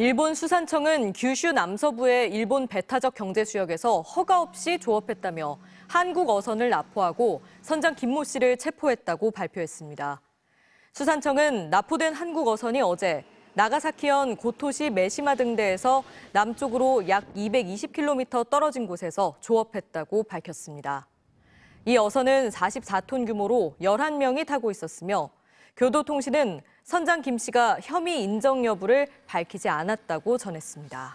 일본 수산청은 규슈 남서부의 일본 배타적 경제 수역에서 허가 없이 조업했다며 한국 어선을 납포하고 선장 김모 씨를 체포했다고 발표했습니다. 수산청은 납포된 한국 어선이 어제 나가사키현 고토시 메시마 등대에서 남쪽으로 약 220km 떨어진 곳에서 조업했다고 밝혔습니다. 이 어선은 44톤 규모로 11명이 타고 있었으며 교도통신은 선장 김 씨가 혐의 인정 여부를 밝히지 않았다고 전했습니다.